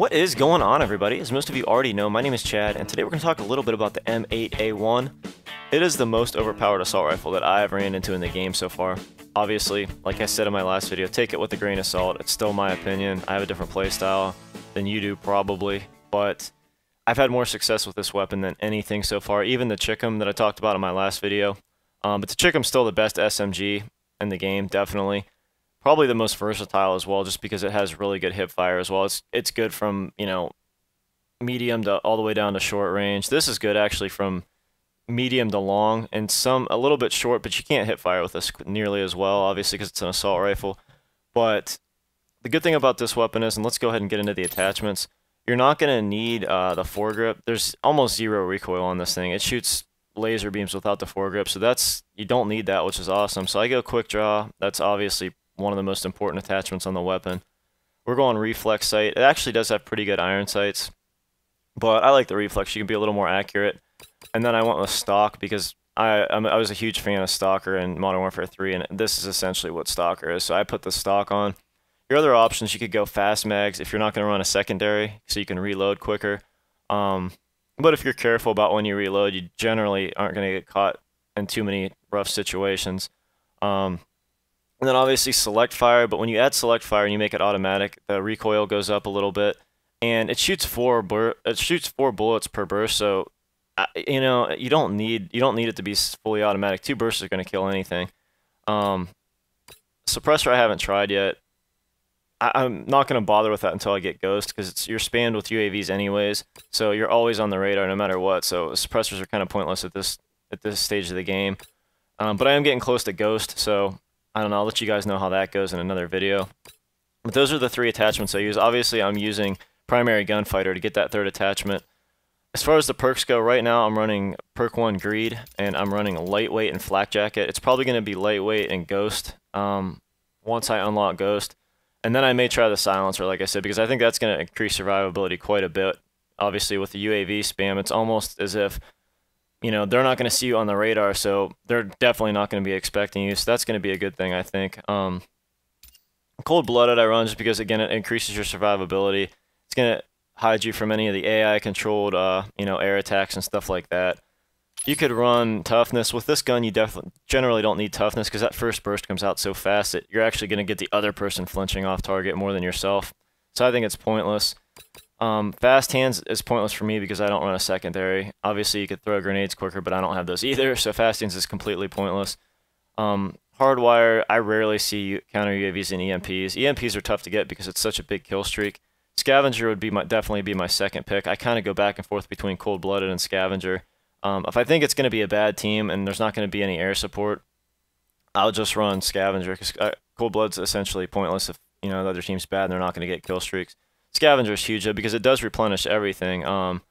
What is going on everybody? As most of you already know, my name is Chad, and today we're going to talk a little bit about the M8A1. It is the most overpowered assault rifle that I have ran into in the game so far. Obviously, like I said in my last video, take it with a grain of salt. It's still my opinion. I have a different playstyle than you do probably, but I've had more success with this weapon than anything so far, even the Chick'em that I talked about in my last video. Um, but the Chick'em's still the best SMG in the game, definitely probably the most versatile as well, just because it has really good hip fire as well. It's it's good from you know medium to all the way down to short range. This is good actually from medium to long and some a little bit short, but you can't hip fire with this nearly as well, obviously because it's an assault rifle. But the good thing about this weapon is, and let's go ahead and get into the attachments. You're not going to need uh, the foregrip. There's almost zero recoil on this thing. It shoots laser beams without the foregrip, so that's you don't need that, which is awesome. So I go quick draw. That's obviously one of the most important attachments on the weapon. We're going reflex sight. It actually does have pretty good iron sights, but I like the reflex. You can be a little more accurate. And then I went with stock because I I'm, i was a huge fan of Stalker in Modern Warfare 3, and this is essentially what Stalker is. So I put the stock on. Your other options, you could go fast mags if you're not going to run a secondary, so you can reload quicker. Um, but if you're careful about when you reload, you generally aren't going to get caught in too many rough situations. Um, and then obviously select fire, but when you add select fire and you make it automatic, the recoil goes up a little bit. And it shoots four it shoots four bullets per burst, so you know, you don't need you don't need it to be fully automatic. Two bursts are going to kill anything. Um, suppressor I haven't tried yet. I, am not going to bother with that until I get Ghost because it's you're spammed with UAVs anyways, so you're always on the radar no matter what. So suppressors are kind of pointless at this at this stage of the game. Um, but I am getting close to Ghost, so I don't know, I'll let you guys know how that goes in another video. But those are the three attachments I use. Obviously, I'm using Primary Gunfighter to get that third attachment. As far as the perks go, right now I'm running Perk 1 Greed, and I'm running Lightweight and Flak Jacket. It's probably going to be Lightweight and Ghost um, once I unlock Ghost. And then I may try the Silencer, like I said, because I think that's going to increase survivability quite a bit. Obviously, with the UAV spam, it's almost as if you know they're not going to see you on the radar, so they're definitely not going to be expecting you. So that's going to be a good thing, I think. Um, cold blooded, I run just because again it increases your survivability. It's going to hide you from any of the AI controlled, uh, you know, air attacks and stuff like that. You could run toughness with this gun. You definitely generally don't need toughness because that first burst comes out so fast that you're actually going to get the other person flinching off target more than yourself. So I think it's pointless. Um, fast hands is pointless for me because I don't run a secondary. Obviously, you could throw grenades quicker, but I don't have those either, so fast hands is completely pointless. Um, hardwire, I rarely see counter UAVs and EMPs. EMPs are tough to get because it's such a big kill streak. Scavenger would be my, definitely be my second pick. I kind of go back and forth between Cold Blooded and Scavenger. Um, if I think it's going to be a bad team and there's not going to be any air support, I'll just run Scavenger because uh, Cold Blood's essentially pointless if you know the other team's bad and they're not going to get kill streaks. Scavenger is huge though because it does replenish everything. Um,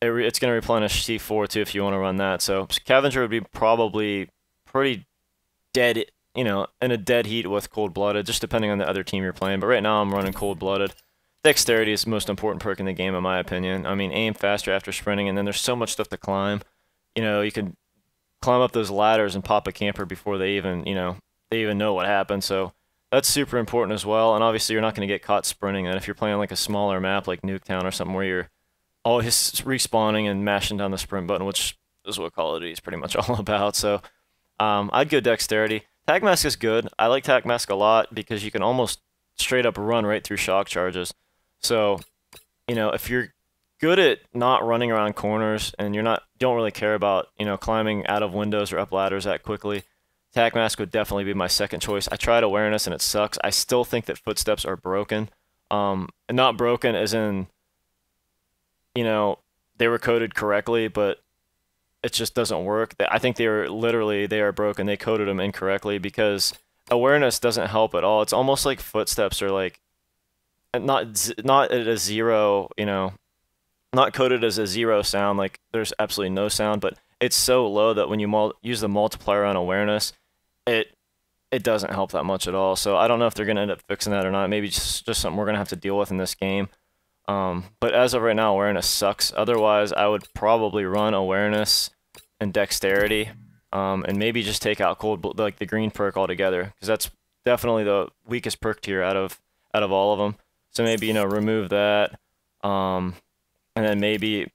it re it's going to replenish C4 too if you want to run that. So Scavenger would be probably pretty dead, you know, in a dead heat with Cold Blooded, just depending on the other team you're playing. But right now I'm running Cold Blooded. Dexterity is the most important perk in the game, in my opinion. I mean, aim faster after sprinting, and then there's so much stuff to climb. You know, you can climb up those ladders and pop a camper before they even, you know, they even know what happened. So that's super important as well. And obviously, you're not going to get caught sprinting. And if you're playing like a smaller map like Nuketown or something where you're always respawning and mashing down the sprint button, which is what Call of Duty is pretty much all about. So um, I'd go Dexterity. Tag Mask is good. I like Tag Mask a lot because you can almost straight up run right through shock charges. So, you know, if you're good at not running around corners and you're not don't really care about, you know, climbing out of windows or up ladders that quickly, Tag Mask would definitely be my second choice. I tried Awareness and it sucks. I still think that Footsteps are broken. Um, not broken as in, you know, they were coded correctly, but it just doesn't work. I think they are literally they are broken. They coded them incorrectly because awareness doesn't help at all. It's almost like footsteps are like uh, not not at a zero, you know, not coded as a zero sound. Like there's absolutely no sound, but it's so low that when you use the multiplier on awareness, it it doesn't help that much at all. So I don't know if they're going to end up fixing that or not. Maybe just, just something we're going to have to deal with in this game. Um, but as of right now, awareness sucks. Otherwise, I would probably run awareness and dexterity, um, and maybe just take out cold like the green perk altogether, because that's definitely the weakest perk tier out of out of all of them. So maybe you know remove that, um, and then maybe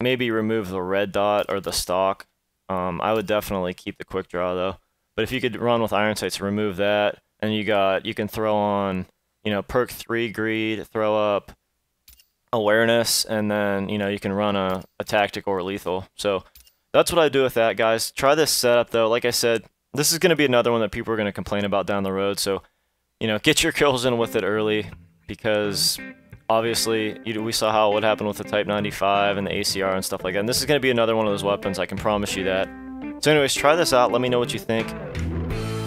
maybe remove the red dot or the stock. Um, I would definitely keep the quick draw though. But if you could run with Iron Sights, remove that, and you got you can throw on you know perk three greed, throw up awareness, and then you know you can run a, a tactic or a lethal. So that's what I do with that, guys. Try this setup though. Like I said, this is going to be another one that people are going to complain about down the road. So you know get your kills in with it early because obviously you, we saw how what happened with the Type 95 and the ACR and stuff like that. And this is going to be another one of those weapons. I can promise you that. So anyways, try this out. Let me know what you think.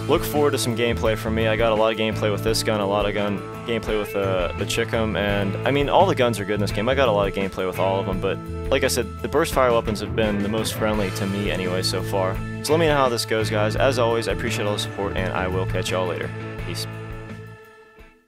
Look forward to some gameplay from me. I got a lot of gameplay with this gun, a lot of gun gameplay with uh, the Chickum, and I mean, all the guns are good in this game. I got a lot of gameplay with all of them, but like I said, the burst fire weapons have been the most friendly to me anyway so far. So let me know how this goes, guys. As always, I appreciate all the support, and I will catch y'all later. Peace.